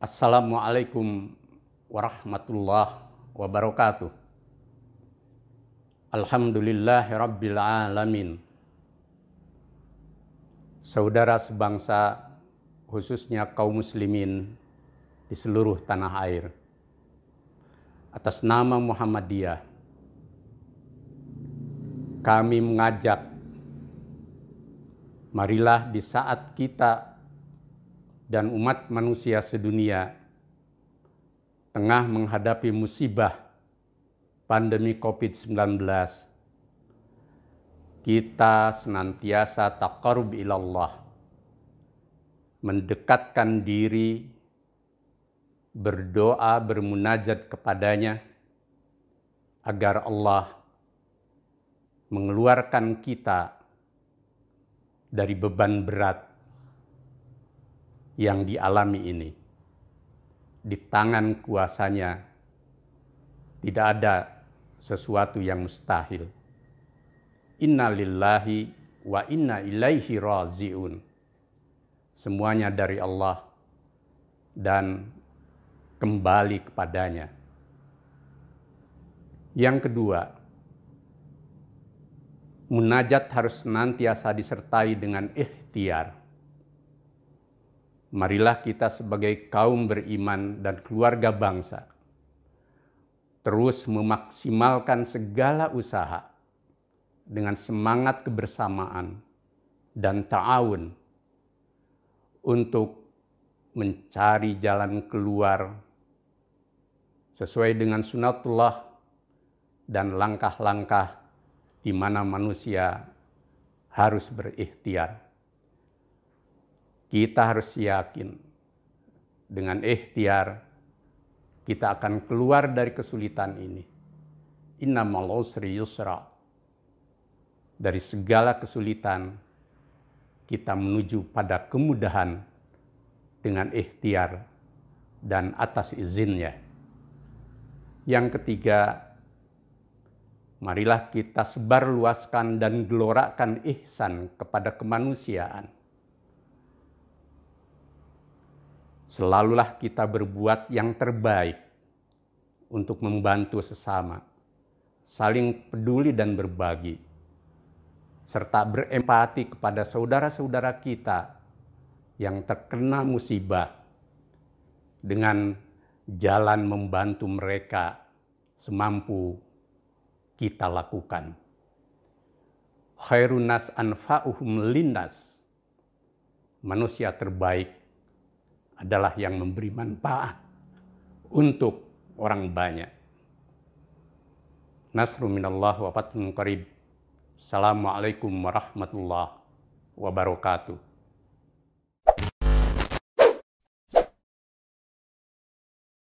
Assalamualaikum warahmatullahi wabarakatuh. Alhamdulillah rabbil alamin. Saudara sebangsa khususnya kaum muslimin di seluruh tanah air. Atas nama Muhammadiyah kami mengajak marilah di saat kita dan umat manusia sedunia tengah menghadapi musibah pandemi COVID-19, kita senantiasa taqarub ilallah, mendekatkan diri, berdoa, bermunajat kepadanya, agar Allah mengeluarkan kita dari beban berat yang dialami ini. Di tangan kuasanya tidak ada sesuatu yang mustahil. Inna lillahi wa inna ilaihi raziun. Semuanya dari Allah dan kembali kepadanya. Yang kedua, munajat harus senantiasa disertai dengan ikhtiar marilah kita sebagai kaum beriman dan keluarga bangsa terus memaksimalkan segala usaha dengan semangat kebersamaan dan ta'awun untuk mencari jalan keluar sesuai dengan sunatullah dan langkah-langkah di mana manusia harus berikhtiar kita harus yakin dengan ikhtiar kita akan keluar dari kesulitan ini. Inna malosri yusra. Dari segala kesulitan, kita menuju pada kemudahan dengan ikhtiar dan atas izinnya. Yang ketiga, marilah kita sebarluaskan dan gelorakan ihsan kepada kemanusiaan Selalulah kita berbuat yang terbaik untuk membantu sesama, saling peduli dan berbagi, serta berempati kepada saudara-saudara kita yang terkena musibah dengan jalan membantu mereka semampu kita lakukan. Khairunas anfa'uhum lindas. Manusia terbaik adalah yang memberi manfaat untuk orang banyak. Nasru minallah wa fathun qarib. Assalamualaikum warahmatullahi wabarakatuh.